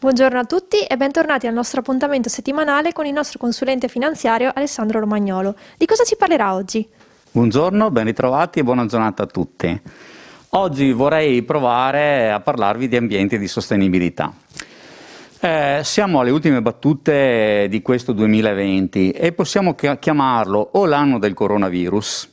Buongiorno a tutti e bentornati al nostro appuntamento settimanale con il nostro consulente finanziario Alessandro Romagnolo. Di cosa ci parlerà oggi? Buongiorno, ben ritrovati e buona giornata a tutti. Oggi vorrei provare a parlarvi di ambiente di sostenibilità. Eh, siamo alle ultime battute di questo 2020 e possiamo chiamarlo o l'anno del coronavirus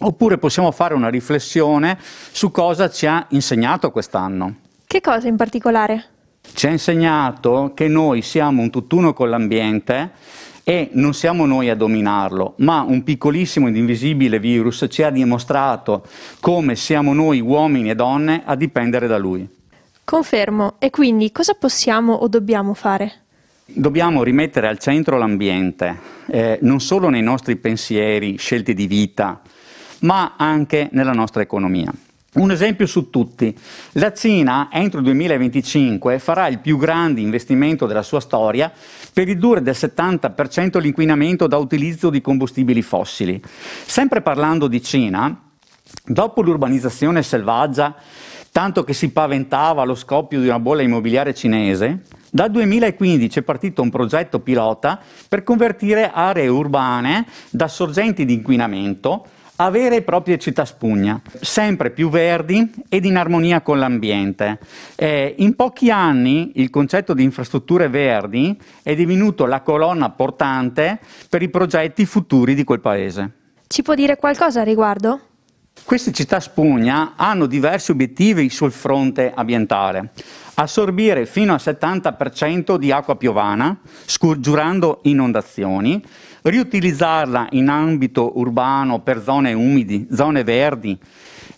oppure possiamo fare una riflessione su cosa ci ha insegnato quest'anno. Che cosa in particolare? ci ha insegnato che noi siamo un tutt'uno con l'ambiente e non siamo noi a dominarlo, ma un piccolissimo ed invisibile virus ci ha dimostrato come siamo noi uomini e donne a dipendere da lui. Confermo, e quindi cosa possiamo o dobbiamo fare? Dobbiamo rimettere al centro l'ambiente, eh, non solo nei nostri pensieri, scelte di vita, ma anche nella nostra economia. Un esempio su tutti. La Cina entro il 2025 farà il più grande investimento della sua storia per ridurre del 70% l'inquinamento da utilizzo di combustibili fossili. Sempre parlando di Cina, dopo l'urbanizzazione selvaggia, tanto che si paventava lo scoppio di una bolla immobiliare cinese, dal 2015 è partito un progetto pilota per convertire aree urbane da sorgenti di inquinamento avere proprie città spugna, sempre più verdi ed in armonia con l'ambiente. Eh, in pochi anni il concetto di infrastrutture verdi è divenuto la colonna portante per i progetti futuri di quel paese. Ci può dire qualcosa a riguardo? Queste città spugna hanno diversi obiettivi sul fronte ambientale assorbire fino al 70% di acqua piovana, scongiurando inondazioni, riutilizzarla in ambito urbano per zone umidi, zone verdi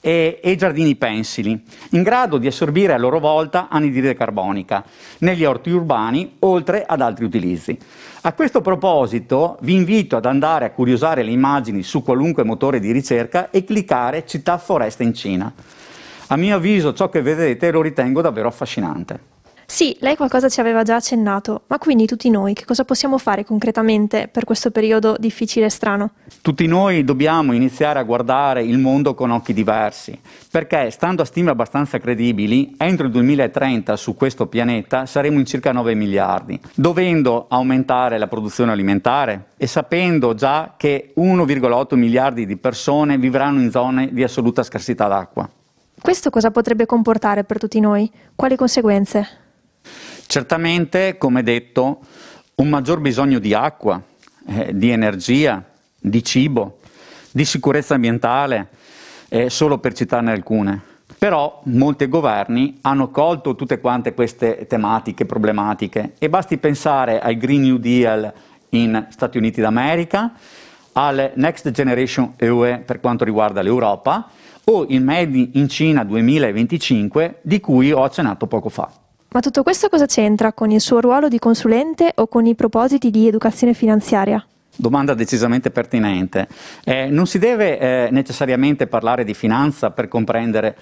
e, e, giardini pensili, in grado di assorbire a loro volta anidride carbonica negli orti urbani, oltre ad altri utilizzi. A questo proposito vi invito ad andare a curiosare le immagini su qualunque motore di ricerca e cliccare Città Foresta in Cina. A mio avviso ciò che vedete lo ritengo davvero affascinante. Sì, lei qualcosa ci aveva già accennato, ma quindi tutti noi che cosa possiamo fare concretamente per questo periodo difficile e strano? Tutti noi dobbiamo iniziare a guardare il mondo con occhi diversi, perché stando a stime abbastanza credibili, entro il 2030 su questo pianeta saremo in circa 9 miliardi, dovendo aumentare la produzione alimentare e sapendo già che 1,8 miliardi di persone vivranno in zone di assoluta scarsità d'acqua. Questo cosa potrebbe comportare per tutti noi? Quali conseguenze? Certamente, come detto, un maggior bisogno di acqua, eh, di energia, di cibo, di sicurezza ambientale, eh, solo per citarne alcune. Però molti governi hanno colto tutte quante queste tematiche, problematiche e basti pensare al Green New Deal in Stati Uniti d'America, al Next Generation EUE per quanto riguarda l'Europa, o il Made in Cina 2025 di cui ho accennato poco fa. Ma tutto questo cosa c'entra con il suo ruolo di consulente o con i propositi di educazione finanziaria? Domanda decisamente pertinente. Eh, non si deve eh, necessariamente parlare di finanza per comprendere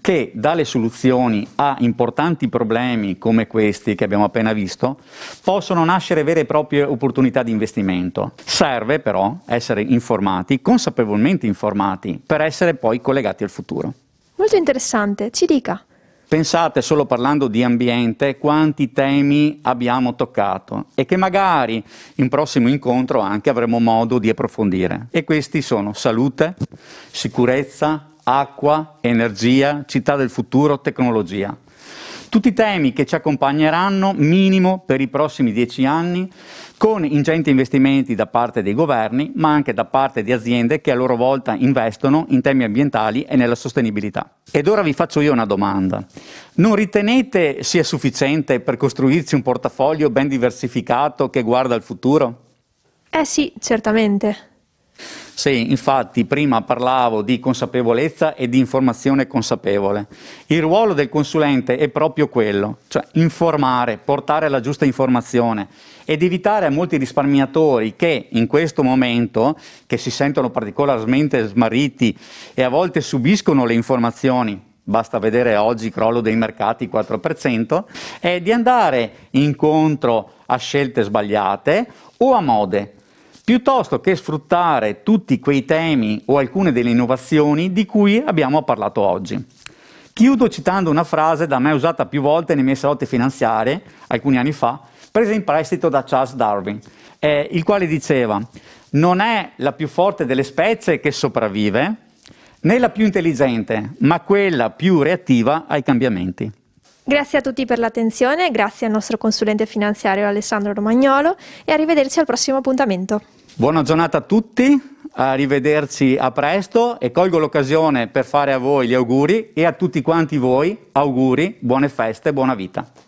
che dalle soluzioni a importanti problemi come questi che abbiamo appena visto possono nascere vere e proprie opportunità di investimento. Serve però essere informati, consapevolmente informati, per essere poi collegati al futuro. Molto interessante, ci dica. Pensate, solo parlando di ambiente, quanti temi abbiamo toccato e che magari in prossimo incontro anche avremo modo di approfondire. E questi sono salute, sicurezza, acqua, energia, città del futuro, tecnologia. Tutti temi che ci accompagneranno minimo per i prossimi dieci anni con ingenti investimenti da parte dei governi, ma anche da parte di aziende che a loro volta investono in temi ambientali e nella sostenibilità. Ed ora vi faccio io una domanda. Non ritenete sia sufficiente per costruirsi un portafoglio ben diversificato che guarda al futuro? Eh sì, certamente. Sì, infatti prima parlavo di consapevolezza e di informazione consapevole. Il ruolo del consulente è proprio quello, cioè informare, portare la giusta informazione ed evitare a molti risparmiatori che in questo momento, che si sentono particolarmente smarriti e a volte subiscono le informazioni, basta vedere oggi crollo dei mercati 4%, è di andare incontro a scelte sbagliate o a mode piuttosto che sfruttare tutti quei temi o alcune delle innovazioni di cui abbiamo parlato oggi. Chiudo citando una frase da me usata più volte nelle mie salotti finanziarie, alcuni anni fa, presa in prestito da Charles Darwin, eh, il quale diceva non è la più forte delle specie che sopravvive, né la più intelligente, ma quella più reattiva ai cambiamenti. Grazie a tutti per l'attenzione, grazie al nostro consulente finanziario Alessandro Romagnolo e arrivederci al prossimo appuntamento. Buona giornata a tutti, arrivederci a presto e colgo l'occasione per fare a voi gli auguri e a tutti quanti voi auguri, buone feste, e buona vita.